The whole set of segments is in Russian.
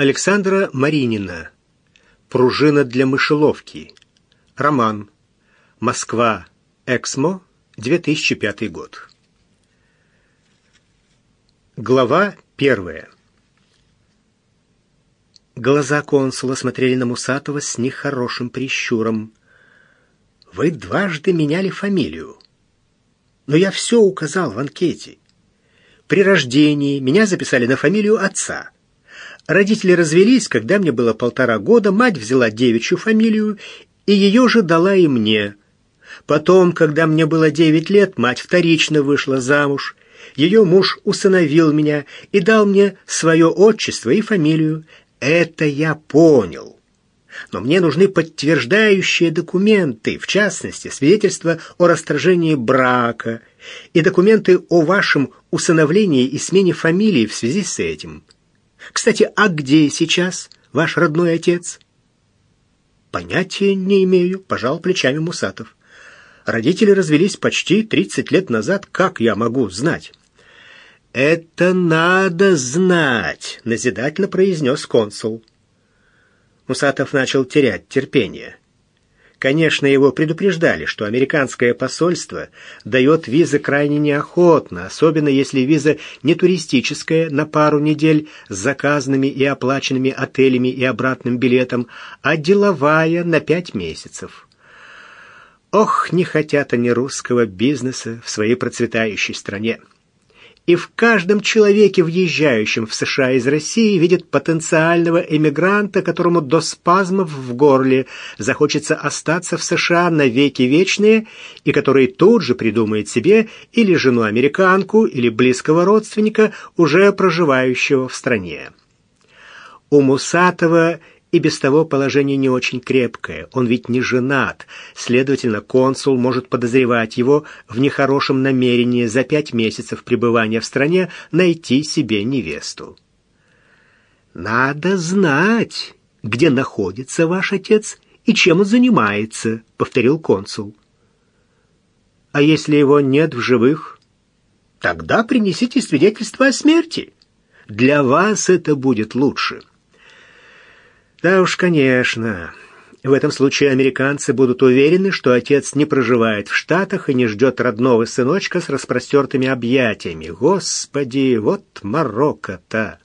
Александра Маринина. Пружина для мышеловки. Роман. Москва. Эксмо. 2005 год. Глава первая. Глаза консула смотрели на Мусатова с нехорошим прищуром. «Вы дважды меняли фамилию. Но я все указал в анкете. При рождении меня записали на фамилию отца». Родители развелись, когда мне было полтора года, мать взяла девичью фамилию, и ее же дала и мне. Потом, когда мне было девять лет, мать вторично вышла замуж. Ее муж усыновил меня и дал мне свое отчество и фамилию. Это я понял. Но мне нужны подтверждающие документы, в частности, свидетельство о расторжении брака и документы о вашем усыновлении и смене фамилии в связи с этим. Кстати, а где сейчас ваш родной отец? Понятия не имею, пожал плечами Мусатов. Родители развелись почти 30 лет назад, как я могу знать? Это надо знать, назидательно произнес консул. Мусатов начал терять терпение. Конечно, его предупреждали, что американское посольство дает визы крайне неохотно, особенно если виза не туристическая на пару недель с заказанными и оплаченными отелями и обратным билетом, а деловая на пять месяцев. Ох, не хотят они русского бизнеса в своей процветающей стране и в каждом человеке, въезжающем в США из России, видит потенциального эмигранта, которому до спазмов в горле захочется остаться в США на веки вечные, и который тут же придумает себе или жену-американку, или близкого родственника, уже проживающего в стране. У Мусатова и без того положение не очень крепкое. Он ведь не женат. Следовательно, консул может подозревать его в нехорошем намерении за пять месяцев пребывания в стране найти себе невесту. «Надо знать, где находится ваш отец и чем он занимается», — повторил консул. «А если его нет в живых?» «Тогда принесите свидетельство о смерти. Для вас это будет лучше». Да уж, конечно. В этом случае американцы будут уверены, что отец не проживает в Штатах и не ждет родного сыночка с распростертыми объятиями. Господи, вот Марокко-то!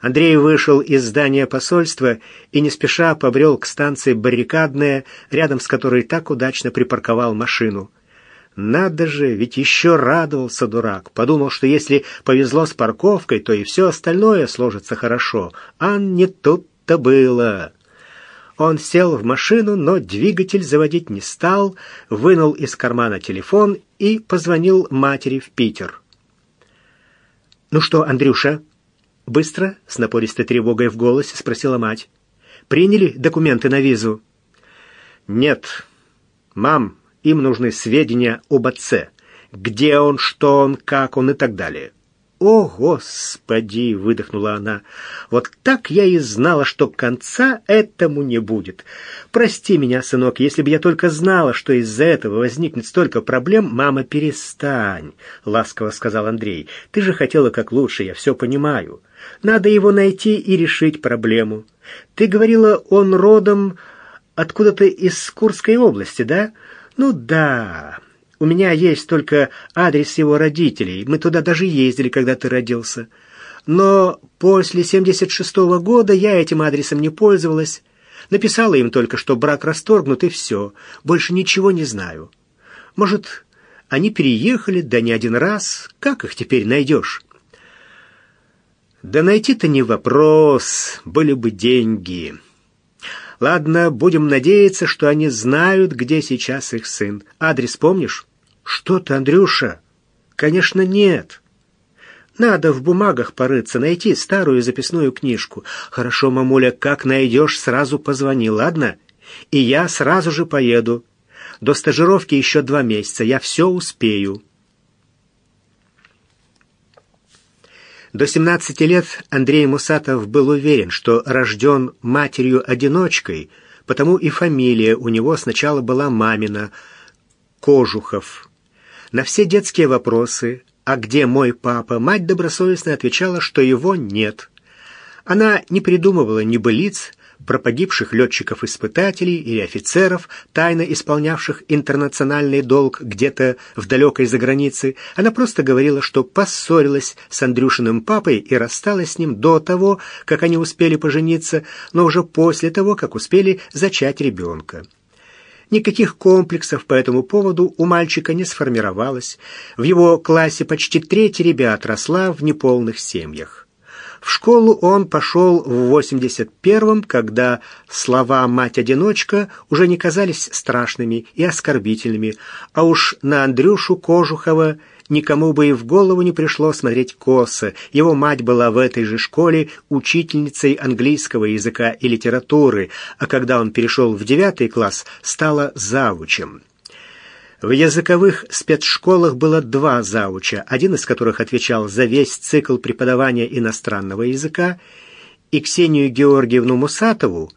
Андрей вышел из здания посольства и не спеша побрел к станции «Баррикадная», рядом с которой так удачно припарковал машину. Надо же, ведь еще радовался дурак. Подумал, что если повезло с парковкой, то и все остальное сложится хорошо. Ан не тут тут-то было. Он сел в машину, но двигатель заводить не стал, вынул из кармана телефон и позвонил матери в Питер. «Ну что, Андрюша?» «Быстро?» — с напористой тревогой в голосе спросила мать. «Приняли документы на визу?» «Нет. Мам, им нужны сведения об отце. Где он, что он, как он и так далее. «О, Господи!» — выдохнула она. «Вот так я и знала, что конца этому не будет. Прости меня, сынок, если бы я только знала, что из-за этого возникнет столько проблем, мама, перестань!» — ласково сказал Андрей. «Ты же хотела как лучше, я все понимаю. Надо его найти и решить проблему. Ты говорила, он родом откуда-то из Курской области, да? Ну да, у меня есть только адрес его родителей. Мы туда даже ездили, когда ты родился. Но после 76 -го года я этим адресом не пользовалась. Написала им только, что брак расторгнут, и все. Больше ничего не знаю. Может, они переехали, да не один раз. Как их теперь найдешь? Да найти-то не вопрос. Были бы деньги. Ладно, будем надеяться, что они знают, где сейчас их сын. Адрес помнишь? Что ты, Андрюша? Конечно, нет. Надо в бумагах порыться, найти старую записную книжку. Хорошо, мамуля, как найдешь, сразу позвони, ладно? И я сразу же поеду. До стажировки еще два месяца, я все успею. До 17 лет Андрей Мусатов был уверен, что рожден матерью-одиночкой, потому и фамилия у него сначала была мамина – Кожухов. На все детские вопросы «А где мой папа?» мать добросовестно отвечала, что его нет. Она не придумывала ни былиц, про погибших летчиков-испытателей или офицеров, тайно исполнявших интернациональный долг где-то в далекой загранице. Она просто говорила, что поссорилась с Андрюшиным папой и рассталась с ним до того, как они успели пожениться, но уже после того, как успели зачать ребенка. Никаких комплексов по этому поводу у мальчика не сформировалось. В его классе почти треть ребят росла в неполных семьях. В школу он пошел в 81-м, когда слова «мать-одиночка» уже не казались страшными и оскорбительными, а уж на Андрюшу Кожухова никому бы и в голову не пришло смотреть косо. Его мать была в этой же школе учительницей английского языка и литературы, а когда он перешел в девятый класс, стала завучем. В языковых спецшколах было два зауча, один из которых отвечал за весь цикл преподавания иностранного языка, и Ксению Георгиевну Мусатову,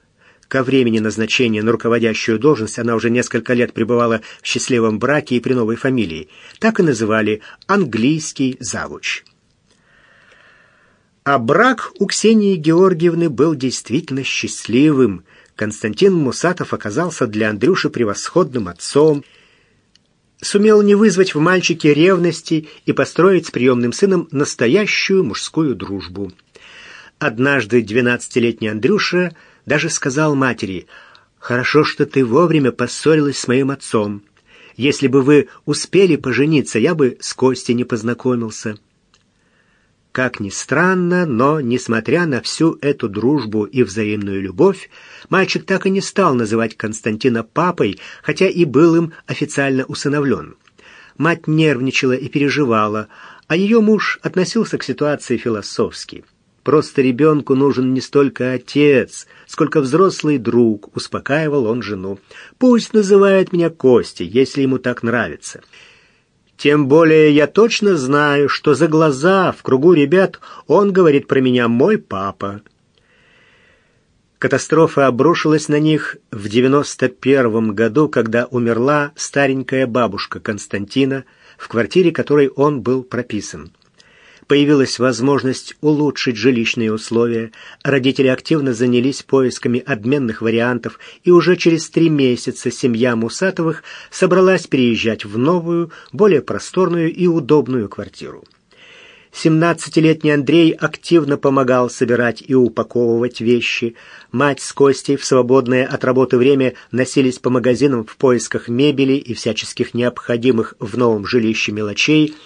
ко времени назначения на руководящую должность она уже несколько лет пребывала в счастливом браке и при новой фамилии, так и называли «английский завуч». А брак у Ксении Георгиевны был действительно счастливым. Константин Мусатов оказался для Андрюши превосходным отцом – сумел не вызвать в мальчике ревности и построить с приемным сыном настоящую мужскую дружбу. Однажды двенадцатилетний Андрюша даже сказал матери, «Хорошо, что ты вовремя поссорилась с моим отцом. Если бы вы успели пожениться, я бы с Костей не познакомился». Как ни странно, но, несмотря на всю эту дружбу и взаимную любовь, мальчик так и не стал называть Константина папой, хотя и был им официально усыновлен. Мать нервничала и переживала, а ее муж относился к ситуации философски. Просто ребенку нужен не столько отец, сколько взрослый друг, успокаивал он жену. Пусть называет меня Костя, если ему так нравится. Тем более я точно знаю, что за глаза в кругу ребят он говорит про меня «мой папа». Катастрофа обрушилась на них в 91 году, когда умерла старенькая бабушка Константина, в квартире которой он был прописан появилась возможность улучшить жилищные условия, родители активно занялись поисками обменных вариантов, и уже через три месяца семья Мусатовых собралась переезжать в новую, более просторную и удобную квартиру. 17-летний Андрей активно помогал собирать и упаковывать вещи. Мать с Костей в свободное от работы время носились по магазинам в поисках мебели и всяческих необходимых в новом жилище мелочей –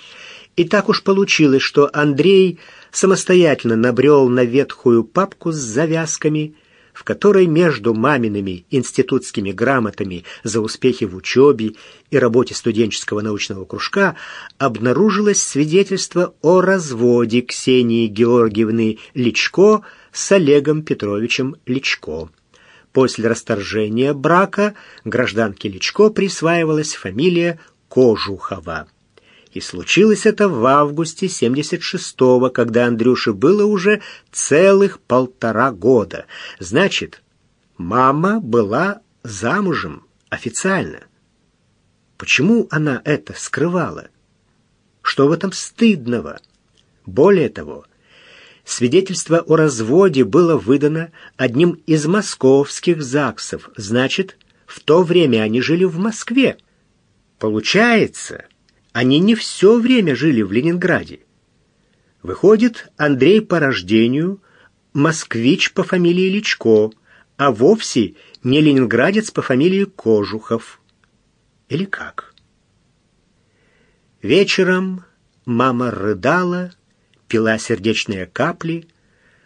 и так уж получилось, что Андрей самостоятельно набрел на ветхую папку с завязками, в которой между мамиными институтскими грамотами за успехи в учебе и работе студенческого научного кружка обнаружилось свидетельство о разводе Ксении Георгиевны Личко с Олегом Петровичем Личко. После расторжения брака гражданке Личко присваивалась фамилия Кожухова. И случилось это в августе 76-го, когда Андрюше было уже целых полтора года. Значит, мама была замужем официально. Почему она это скрывала? Что в этом стыдного? Более того, свидетельство о разводе было выдано одним из московских ЗАГСов, значит, в то время они жили в Москве. Получается, они не все время жили в Ленинграде. Выходит, Андрей по рождению москвич по фамилии Личко, а вовсе не ленинградец по фамилии Кожухов. Или как? Вечером мама рыдала, пила сердечные капли,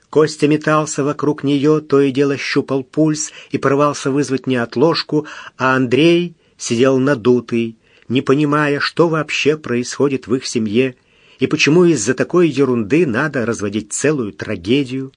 Костя метался вокруг нее, то и дело щупал пульс и порывался вызвать неотложку, а Андрей сидел надутый, не понимая, что вообще происходит в их семье и почему из-за такой ерунды надо разводить целую трагедию.